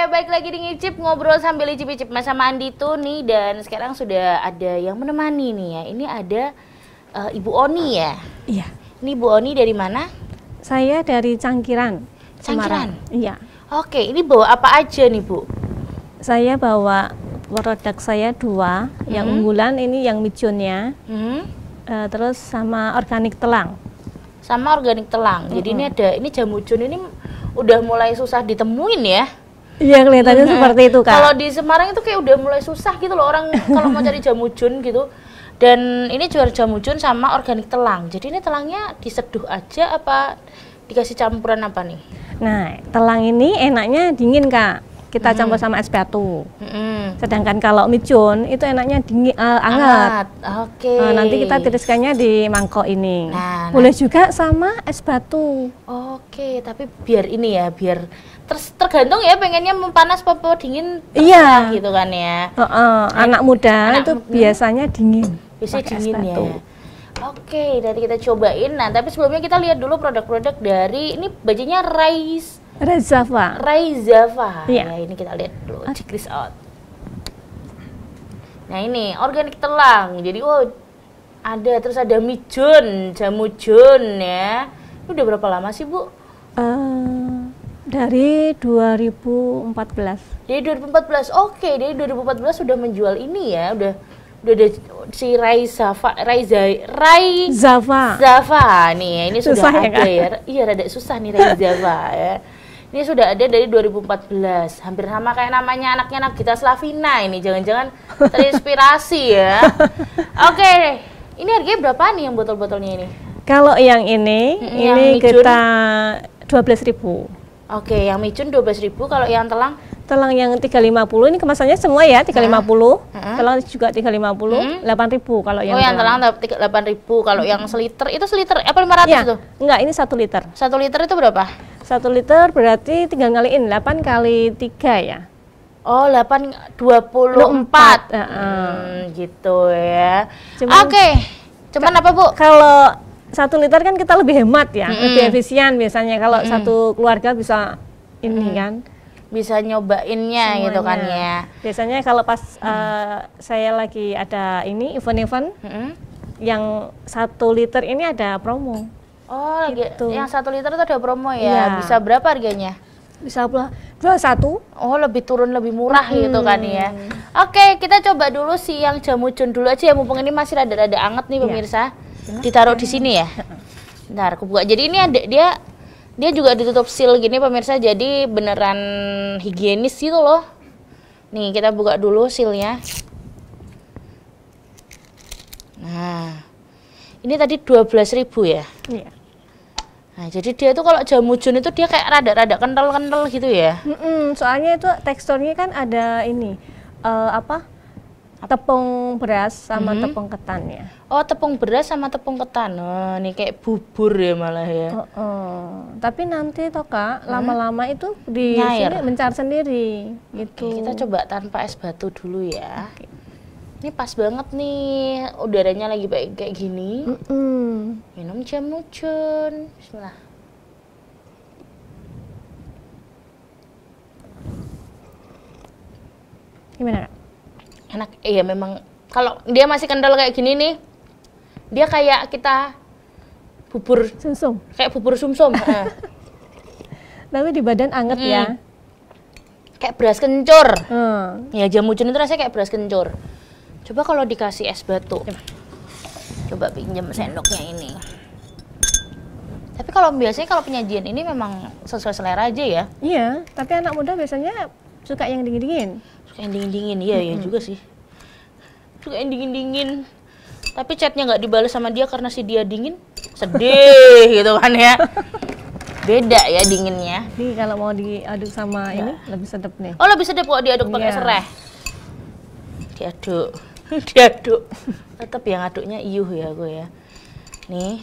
Ya baik lagi di ngicip ngobrol sambil icip-icip Mandi tuh nih dan sekarang sudah ada yang menemani nih ya. Ini ada uh, Ibu Oni ya. Iya. Ini Bu Oni dari mana? Saya dari Cangkiran. Cangkiran. Iya. Oke, ini bawa apa aja nih Bu? Saya bawa produk saya dua, hmm. yang unggulan ini yang micunnya, hmm. uh, terus sama organik telang. Sama organik telang. Hmm. Jadi ini ada ini jamu cun ini udah mulai susah ditemuin ya? Iya kelihatannya hmm. seperti itu kak. Kalau di Semarang itu kayak udah mulai susah gitu loh orang kalau mau cari jamu jun gitu. Dan ini jual jamu jun sama organik telang. Jadi ini telangnya diseduh aja apa dikasih campuran apa nih? Nah telang ini enaknya dingin kak kita hmm. campur sama es batu. Mm. Sedangkan kalau micun itu enaknya dingin uh, eh, hangat. Oke. Okay. Uh, eh, nanti kita tiriskannya di mangkok ini. Nah, nah. Boleh nah. juga sama es batu. Oke, okay, tapi biar ini ya, biar ter tergantung ya pengennya mempanas apa dingin. Iya. gitu kan ya. Uh, uh, anak muda anak itu biasanya dingin. Biasanya dingin es batu. ya. Oke, okay, nanti kita cobain. Nah, tapi sebelumnya kita lihat dulu produk-produk dari ini bajunya Rice Rezava. Rezava. Yeah. Ya, ini kita lihat dulu. Okay. Ah. Check this out. Nah, ini organik telang. Jadi oh ada terus ada mijun, jamu jun ya. Ini udah berapa lama sih, Bu? Uh, dari 2014. Dari 2014. Oke, dari 2014 sudah menjual ini ya, udah udah ada si Rai Zava Rai Zai, Rai Zava Zava nih ya ini susah sudah ya, ada kan? ya iya rada susah nih Rai Zava ya ini sudah ada dari 2014, hampir sama kayak namanya anaknya Nagita Slavina ini. Jangan-jangan terinspirasi ya. Oke, okay. ini harganya berapa nih yang botol-botolnya ini? Kalau yang ini, hmm, ini yang kita ribu. Oke, okay, yang micun ribu. kalau yang telang telang yang 350 ini kemasannya semua ya 350 lima puluh. telang juga 350 puluh delapan 8000 kalau oh, yang oh yang telang, telang ribu. kalau yang seliter itu seliter apa 500 ya. itu enggak ini satu liter Satu liter itu berapa 1 liter berarti tinggal ngaliin 8 kali 3 ya. Oh, 8 24. 24. Uh -uh. Hmm, gitu ya. Cuman, Oke. Okay. Cuman apa, Bu? Kalau satu liter kan kita lebih hemat ya, mm -hmm. lebih efisien biasanya kalau mm -hmm. satu keluarga bisa ini mm -hmm. kan bisa nyobainnya gitu Semuanya. gitu kan ya. Biasanya kalau pas mm. uh, saya lagi ada ini event-event mm -hmm. yang satu liter ini ada promo. Oh, gitu. yang satu liter itu ada promo ya? ya. Bisa berapa harganya? Bisa pula dua satu. Oh, lebih turun lebih murah hmm. gitu kan ya. Oke, kita coba dulu yang jamu jun dulu aja ya, mumpung ini masih rada-rada anget nih iya. pemirsa. Ya. Ditaruh di sini ya. Ntar aku buka. Jadi ini ada dia dia juga ditutup seal gini pemirsa. Jadi beneran higienis gitu loh. Nih, kita buka dulu sealnya. Nah. Ini tadi ribu ya? Iya. Nah, jadi dia itu kalau jamu jun itu dia kayak rada-rada kental-kental gitu ya. Mm -mm, soalnya itu teksturnya kan ada ini uh, apa? Tepung beras sama hmm. tepung ketan ya. Oh, tepung beras sama tepung ketan. Oh, ini kayak bubur ya malah ya. Oh, oh. Tapi nanti toh Kak, mm-hmm. lama-lama itu di Nyair. sini mencar sendiri gitu. Oke, kita coba tanpa es batu dulu ya. Oke. Ini pas banget nih udaranya lagi baik kayak gini. Mm -mm Hmm. Minum jamu cun. Bismillah. Gimana? Enak. Iya memang kalau dia masih kental kayak gini nih, dia kayak kita bubur sumsum. Kayak bubur sumsum. -sum. Tapi di badan anget hmm. ya. Kayak beras kencur. Hmm. Ya jamu cun itu rasanya kayak beras kencur. Coba kalau dikasih es batu. Coba coba pinjam sendoknya ini. Tapi kalau biasanya kalau penyajian ini memang sesuai selera aja ya? Iya, tapi anak muda biasanya suka yang dingin-dingin. Suka yang dingin-dingin, iya mm -hmm. ya juga sih. Suka yang dingin-dingin. Tapi chatnya nggak dibalas sama dia karena si dia dingin, sedih gitu kan ya. Beda ya dinginnya. Ini kalau mau diaduk sama ya. ini lebih sedap nih. Oh lebih sedap kok diaduk pakai iya. serai. Diaduk. diaduk tetap yang aduknya iuh ya gue ya nih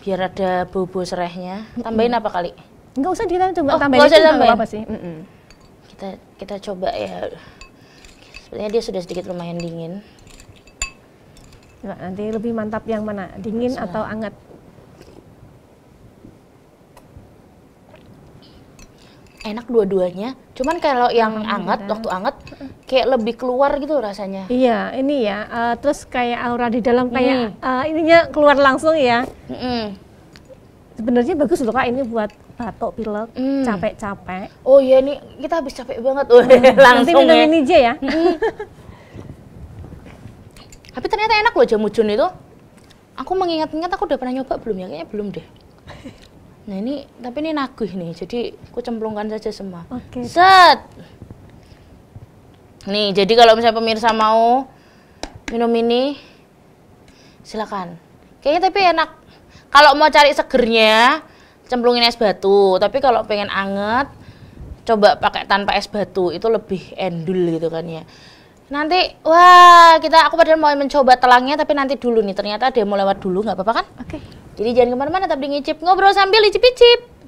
biar ada bubur serehnya tambahin apa kali nggak usah kita coba oh, tambahin usah tambahin. apa sih mm -mm. kita kita coba ya sebenarnya dia sudah sedikit lumayan dingin nah, nanti lebih mantap yang mana dingin Masalah. atau hangat enak dua-duanya. Cuman kalau yang hmm, anget, waktu anget kayak lebih keluar gitu rasanya. Iya, ini ya. Uh, terus kayak aura di dalam kayak hmm. uh, ininya keluar langsung ya. Hmm. Sebenarnya bagus loh kak ini buat batuk, pilek, hmm. capek-capek. Oh iya nih kita habis capek banget. Oh, langsung Nanti ya. minum ya. ini aja ya. Tapi ternyata enak loh jamu jun itu. Aku mengingat-ingat aku udah pernah nyoba belum ya? Kayaknya belum deh. Nah ini, tapi ini nagih nih, jadi aku cemplungkan saja semua. Oke. Okay. Set. Nih, jadi kalau misalnya pemirsa mau minum ini, silakan. Kayaknya tapi enak. Kalau mau cari segernya, cemplungin es batu. Tapi kalau pengen anget, coba pakai tanpa es batu. Itu lebih endul gitu kan ya. Nanti, wah kita aku padahal mau mencoba telangnya, tapi nanti dulu nih. Ternyata dia mau lewat dulu, nggak apa-apa kan? Oke. Okay. Jadi jangan kemana-mana, tetap di Ngicip. Ngobrol sambil icip-icip.